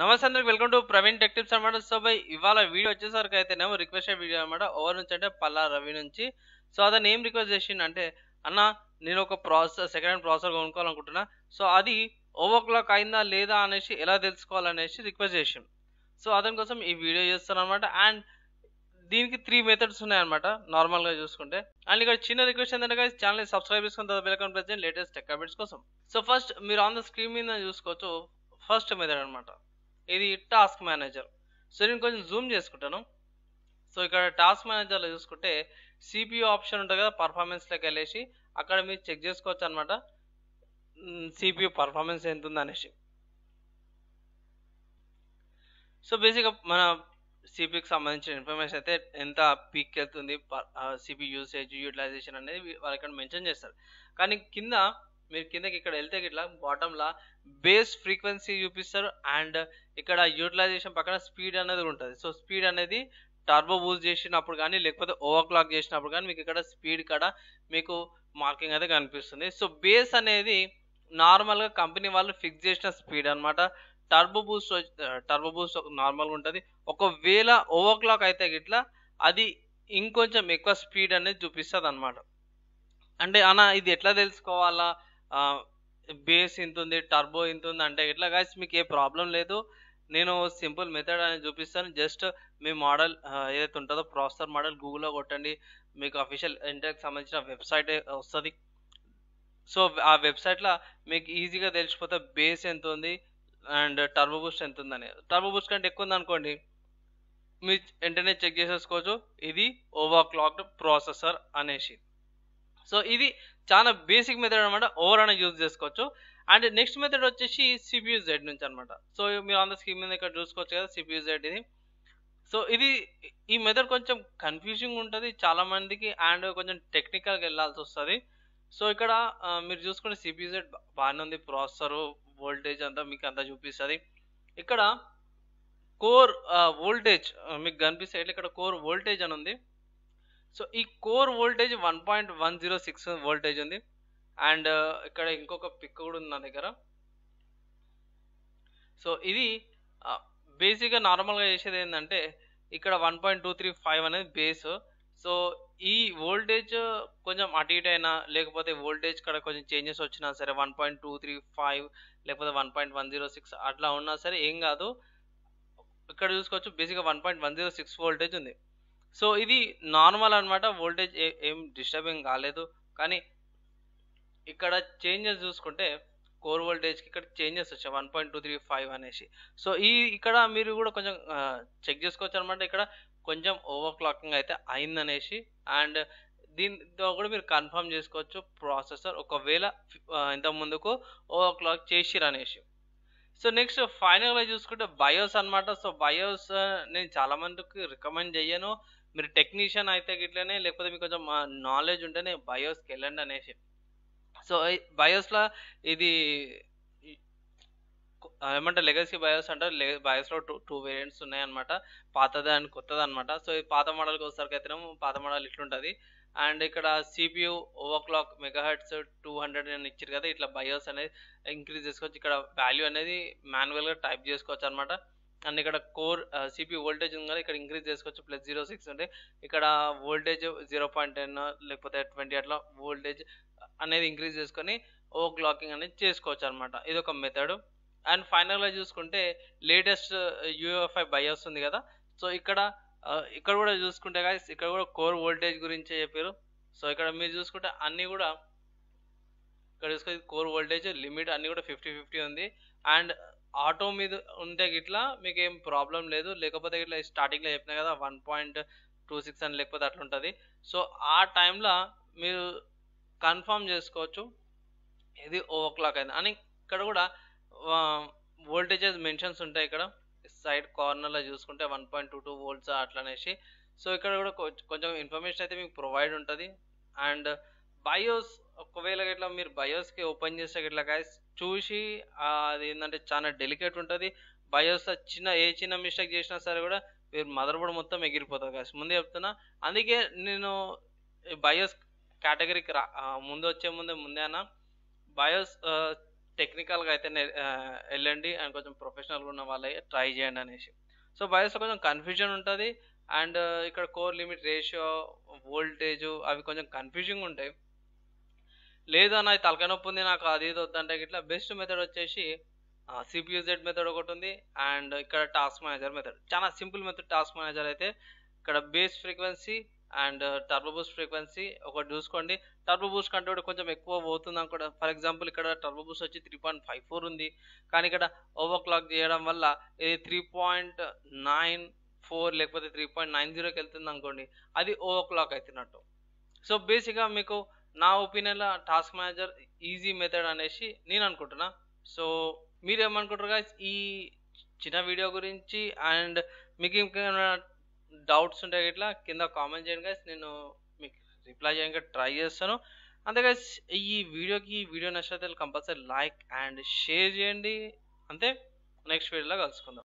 నమస్తే అందరికి welcome to Praveen టెక్టివ్స్ అనమాట సో బై ఇవాళ వీడియో వచ్చేసరికి అయితే అయితేనేమో రిక్వెస్ట్ వీడియో అనమాట ఓవర్ నుంచి అంటే పల్లా రవి నుంచి సో అతను ఏం రిక్వెస్ట్ అంటే అన్న నేను ఒక ప్రాసెసర్ సెకండ్ హ్యాండ్ ప్రాసెసర్ కొనుక్కోవాలనుకుంటున్నా సో అది ఓవర్ క్లాక్ అయిందా లేదా అనేసి ఎలా తెలుసుకోవాలనేసి రిక్వెస్ట్ చేసాం సో అతని కోసం ఈ వీడియో చేస్తాను అనమాట అండ్ దీనికి త్రీ మెథడ్స్ ఉన్నాయన్నమాట నార్మల్గా చూసుకుంటే అండ్ ఇక్కడ చిన్న రిక్వెస్ట్ ఏంటంటే ఛానల్ని సబ్స్క్రైబ్ చేసుకుని తర్వాత బెల్కన్ ప్రెస్ లేటెస్ట్ టెక్ అప్డేట్స్ కోసం సో ఫస్ట్ మీరు ఆన్ ద స్క్రీన్ మీద చూసుకోవచ్చు ఫస్ట్ మెథడ్ అనమాట ఇది టాస్క్ మేనేజర్ సో నేను కొంచెం జూమ్ చేసుకుంటాను సో ఇక్కడ టాస్క్ మేనేజర్లో చూసుకుంటే సిపియూ ఆప్షన్ ఉంటుంది కదా పర్ఫార్మెన్స్లోకి వెళ్ళేసి అక్కడ మీరు చెక్ చేసుకోవచ్చు అనమాట సిపియూ పర్ఫార్మెన్స్ ఎంత ఉంది అనేసి సో బేసిక్గా మన సిపికి సంబంధించిన ఇన్ఫర్మేషన్ అయితే ఎంత పీక్ వెళ్తుంది సిపి యూసేజ్ యూటిలైజేషన్ అనేది వాళ్ళు ఇక్కడ మెన్షన్ చేస్తారు కానీ కింద మీరు కిందకి ఇక్కడ వెళ్తే ఇట్లా బాటంలా బేస్ ఫ్రీక్వెన్సీ చూపిస్తారు అండ్ ఇక్కడ యూటిలైజేషన్ పక్కన స్పీడ్ అనేది ఉంటుంది సో స్పీడ్ అనేది టర్బో బూజ్ చేసినప్పుడు కానీ లేకపోతే ఓవర్ క్లాక్ చేసినప్పుడు కానీ మీకు ఇక్కడ స్పీడ్ కూడా మీకు మార్కింగ్ అయితే కనిపిస్తుంది సో బేస్ అనేది నార్మల్గా కంపెనీ వాళ్ళు ఫిక్స్ చేసిన స్పీడ్ అనమాట టర్బో బూస్ట్ టర్బో బూస్ట్ నార్మల్గా ఉంటుంది ఒకవేళ ఓవర్ క్లాక్ అయితే ఇట్లా అది ఇంకొంచెం ఎక్కువ స్పీడ్ అనేది చూపిస్తుంది అనమాట అంటే అన్న ఇది ఎట్లా తెలుసుకోవాలా బేస్ ఇంత ఉంది టర్బో ఇంత ఉంది అంటే ఇట్లా గాయస్ మీకు ఏ ప్రాబ్లం లేదు నేను సింపుల్ మెథడ్ అనేది చూపిస్తాను జస్ట్ మీ మోడల్ ఏదైతే ఉంటుందో ప్రాసెసర్ మోడల్ గూగుల్లో కొట్టండి మీకు అఫీషియల్ ఇంటర్కి సంబంధించిన వెబ్సైట్ వస్తుంది సో ఆ వెబ్సైట్లో మీకు ఈజీగా తెలిసిపోతే బేస్ ఎంత ఉంది అండ్ టర్బో బూస్ట్ ఎంత ఉందని టర్బో బూస్ట్ కంటే ఎక్కువ ఉంది అనుకోండి మీ వెంటనే చెక్ చేసేసుకోవచ్చు ఇది ఓవర్ క్లాక్డ్ ప్రాసెసర్ అనేసి సో ఇది చాలా బేసిక్ మెథడ్ అనమాట ఓవర్ అని యూజ్ చేసుకోవచ్చు అండ్ నెక్స్ట్ మెథడ్ వచ్చేసి సిపియూ జెడ్ నుంచి అనమాట సో మీరు అందరు స్కీమ్ మీద ఇక్కడ చూసుకోవచ్చు కదా సిపియూ జెడ్ ఇది సో ఇది ఈ మెథడ్ కొంచెం కన్ఫ్యూజింగ్ ఉంటుంది చాలా మందికి అండ్ కొంచెం టెక్నికల్గా వెళ్ళాల్సి వస్తుంది సో ఇక్కడ మీరు చూసుకుంటే సిపియూ జెడ్ బాగానే ఉంది ప్రాసెసరు వోల్టేజ్ అంతా మీకు అంతా చూపిస్తుంది ఇక్కడ కోర్ వోల్టేజ్ మీకు కనిపిస్తే ఇక్కడ కోర్ వోల్టేజ్ అని ఉంది సో ఈ core voltage one point one zero six voltage ఉంది అండ్ uh, ఇక్కడ ఇంకొక పిక్ కూడా ఉంది నా దగ్గర సో ఇది బేసిక్గా uh, నార్మల్గా చేసేది ఏంటంటే ఇక్కడ one point two three five అనేది బేస్ సో ఈ వోల్టేజ్ కొంచెం అటు ఇటు అయినా లేకపోతే వోల్టేజ్ ఇక్కడ కొంచెం చేంజెస్ వచ్చినా సరే one point two three five లేకపోతే one point one zero six అట్లా ఉన్నా సరే ఏం కాదు ఇక్కడ చూసుకోవచ్చు బేసిక్గా one point one zero six voltage ఉంది సో ఇది నార్మల్ అనమాట వోల్టేజ్ ఏం డిస్టర్బింగ్ కాలేదు కానీ ఇక్కడ చేంజెస్ చూసుకుంటే కోర్ వోల్టేజ్కి ఇక్కడ చేంజెస్ వచ్చాయి one point two three five అనేసి సో ఈ ఇక్కడ మీరు కూడా కొంచెం చెక్ చేసుకోవచ్చు అనమాట ఇక్కడ కొంచెం ఓవర్ క్లాకింగ్ అయితే అయిందనేసి అండ్ దీంతో కూడా మీరు కన్ఫర్మ్ చేసుకోవచ్చు ప్రాసెసర్ ఒకవేళ ఇంత ముందుకు ఓవర్ క్లాక్ చేసిర్రు అనేసి సో నెక్స్ట్ ఫైనల్గా చూసుకుంటే బయోస్ అనమాట సో బయోస్ నేను చాలా మందికి రికమెండ్ చేయను మీరు టెక్నీషియన్ అయితే గిట్లనే లేకపోతే మీకు కొంచెం నాలెడ్జ్ ఉంటేనే బయోస్కి వెళ్ళండి అనేసి సో బయోస్లో ఇది ఏమంటారు లెగసీ బయోస్ అంటారు లె బయోస్లో టూ టూ వేరియంట్స్ ఉన్నాయన్నమాట పాతది అండ్ కొత్తది అనమాట సో ఈ పాత మోడల్కి వచ్చేసరికి అయితే పాత మోడల్ ఇట్లుంటుంది అండ్ ఇక్కడ CPU overclock megahertz two hundred అని ఇచ్చారు కదా ఇట్లా బయోస్ అనేది ఇంక్రీజ్ చేసుకోవచ్చు ఇక్కడ వాల్యూ అనేది మాన్యువల్గా టైప్ చేసుకోవచ్చు అనమాట అండ్ ఇక్కడ కోర్ సిపి వోల్టేజ్ ఉంది కదా ఇక్కడ ఇంక్రీజ్ చేసుకోవచ్చు ప్లస్ జీరో సిక్స్ ఉంటే ఇక్కడ వోల్టేజ్ జీరో పాయింట్ టెన్ లేకపోతే ట్వంటీ అట్లా వోల్టేజ్ అనేది ఇంక్రీజ్ చేసుకొని ఓ క్లాకింగ్ అనేది చేసుకోవచ్చు అనమాట ఇది ఒక మెథడ్ అండ్ ఫైనల్గా చూసుకుంటే లేటెస్ట్ యూఎఫ్ఐ బై వస్తుంది కదా సో ఇక్కడ ఇక్కడ కూడా చూసుకుంటే గాయస్ ఇక్కడ కూడా కోర్ వోల్టేజ్ గురించే చెప్పారు సో ఇక్కడ మీరు చూసుకుంటే అన్నీ కూడా ఇక్కడ చూసుకుంటే కోర్ వోల్టేజ్ లిమిట్ అన్నీ కూడా ఫిఫ్టీ ఫిఫ్టీ ఉంది అండ్ ఆటో మీద ఉంటే గిట్లా మీకు ఏం ప్రాబ్లం లేదు లేకపోతే ఇట్లా స్టార్టింగ్లో చెప్పినా కదా వన్ పాయింట్ టూ సిక్స్ అని లేకపోతే అట్లా ఉంటుంది సో ఆ టైంలో మీరు కన్ఫర్మ్ చేసుకోవచ్చు ఇది ఓ క్లాక్ అయింది అని ఇక్కడ కూడా వోల్టేజెస్ మెన్షన్స్ ఉంటాయి ఇక్కడ సైడ్ కార్నర్లో చూసుకుంటే one point two two volts అట్లనేసి సో ఇక్కడ కూడా కొంచెం ఇన్ఫర్మేషన్ అయితే మీకు ప్రొవైడ్ ఉంటుంది అండ్ బయోస్ ఒకవేళ ఇట్లా మీరు బయోస్కి ఓపెన్ చేస్తే ఇట్లా గాయస్ చూసి అది ఏంటంటే చాలా డెలికేట్ ఉంటుంది బయోస్ చిన్న ఏ చిన్న మిస్టేక్ చేసినా సరే కూడా మీరు మదర్ బోర్డ్ మొత్తం ఎగిరిపోతుంది గాయస్ ముందే చెప్తున్నా అందుకే నేను బయోస్ కేటగిరీకి రా ముందు వచ్చే ముందే ముందే అన్న బయోస్ టెక్నికల్గా అయితే వెళ్ళండి అండ్ కొంచెం ప్రొఫెషనల్గా ఉన్న వాళ్ళే ట్రై చేయండి అనేసి సో బయోస్లో కొంచెం కన్ఫ్యూజన్ ఉంటుంది అండ్ ఇక్కడ కోర్ లిమిట్ రేషియో వోల్టేజ్ అవి కొంచెం కన్ఫ్యూజింగ్ ఉంటాయి లేదన్నా తలకాయ నొప్పి ఉంది నాకు అది ఇది వద్దంటే ఇట్లా బెస్ట్ మెథడ్ వచ్చేసి సిపియూజెడ్ మెథడ్ ఒకటి ఉంది అండ్ ఇక్కడ టాస్క్ మేనేజర్ మెథడ్ చాలా సింపుల్ మెథడ్ టాస్క్ మేనేజర్ అయితే ఇక్కడ base frequency and turbo frequency ఒకటి చూసుకోండి టర్బో కంటే కూడా కొంచెం ఎక్కువ పోతుంది అనుకోండి ఫర్ ఎగ్జాంపుల్ ఇక్కడ టర్బో వచ్చి త్రీ పాయింట్ ఫైవ్ ఫోర్ ఉంది కానీ ఇక్కడ ఓవర్ క్లాక్ చేయడం వల్ల ఇది త్రీ పాయింట్ నైన్ ఫోర్ లేకపోతే త్రీ పాయింట్ నైన్ జీరోకి వెళ్తుంది అనుకోండి అది ఓవర్ క్లాక్ అవుతున్నట్టు సో బేసిక్గా మీకు నా ఒపీనియన్లో టాస్క్ మేనేజర్ ఈజీ మెథడ్ అనేసి నేను అనుకుంటున్నా సో మీరు ఏమనుకుంటారు మీరేమనుకుంటారుగా ఈ చిన్న వీడియో గురించి అండ్ మీకు ఇంకేమైనా డౌట్స్ ఉంటాయి ఇట్లా కింద కామెంట్ చేయండి గైస్ నేను మీకు రిప్లై చేయడానికి ట్రై చేస్తాను అంతే గైస్ ఈ వీడియోకి వీడియో నచ్చినట్లయితే కంపల్సరీ లైక్ అండ్ షేర్ చేయండి అంతే నెక్స్ట్ వీడియోలో కలుసుకుందాం